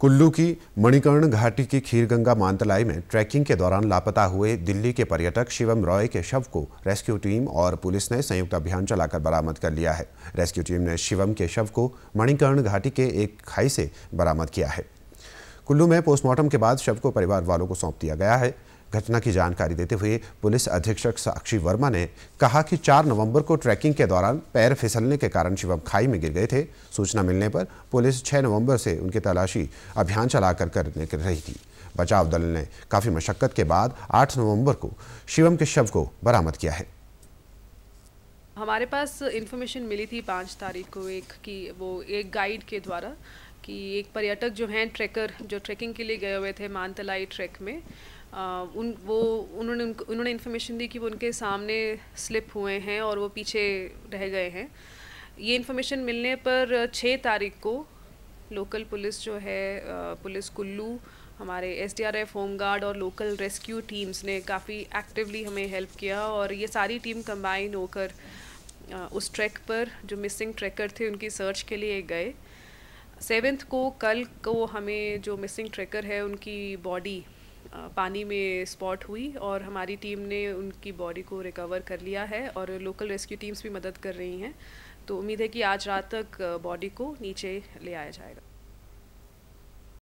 कुल्लू की मणिकर्ण घाटी की खीरगंगा मानतलाई में ट्रैकिंग के दौरान लापता हुए दिल्ली के पर्यटक शिवम रॉय के शव को रेस्क्यू टीम और पुलिस ने संयुक्त अभियान चलाकर बरामद कर लिया है रेस्क्यू टीम ने शिवम के शव को मणिकर्ण घाटी के एक खाई से बरामद किया है कुल्लू में पोस्टमार्टम के बाद शव को परिवार वालों को सौंप दिया गया है घटना की जानकारी देते हुए पुलिस अधीक्षक साक्षी वर्मा ने कहा कि 4 नवंबर को ट्रैकिंग के दौरान पैर फिसलने के कारण शिवम खाई में गिर गए थे सूचना मिलने पर पुलिस 6 नवंबर से उनकी तलाशी अभियान चलाकर कर रही थी बचाव दल ने काफ़ी मशक्कत के बाद 8 नवंबर को शिवम के शव को बरामद किया है हमारे पास इन्फॉर्मेशन मिली थी पाँच तारीख को एक कि वो एक गाइड के द्वारा कि एक पर्यटक जो हैं ट्रैकर जो ट्रैकिंग के लिए गए हुए थे मानतलाई ट्रैक में उन वो उन्होंने उन्होंने इन्फॉर्मेशन दी कि वो उनके सामने स्लिप हुए हैं और वो पीछे रह गए हैं ये इन्फॉर्मेशन मिलने पर छः तारीख को लोकल पुलिस जो है पुलिस कुल्लू हमारे S D R F home guard और लोकल रेस्क्यू टीम्स ने काफ़ी एक्टिवली हमें हेल्प किया और ये सारी टीम कंबाइन होकर उस ट्रैक पर जो मिसिंग ट्रैकर थे उनकी सर्च के लिए गए सेवेंथ को कल को हमें जो मिसिंग ट्रैकर है उनकी बॉडी पानी में स्पॉट हुई और हमारी टीम ने उनकी बॉडी को रिकवर कर लिया है और लोकल रेस्क्यू टीम्स भी मदद कर रही हैं तो उम्मीद है कि आज रात तक बॉडी को नीचे ले आया जाएगा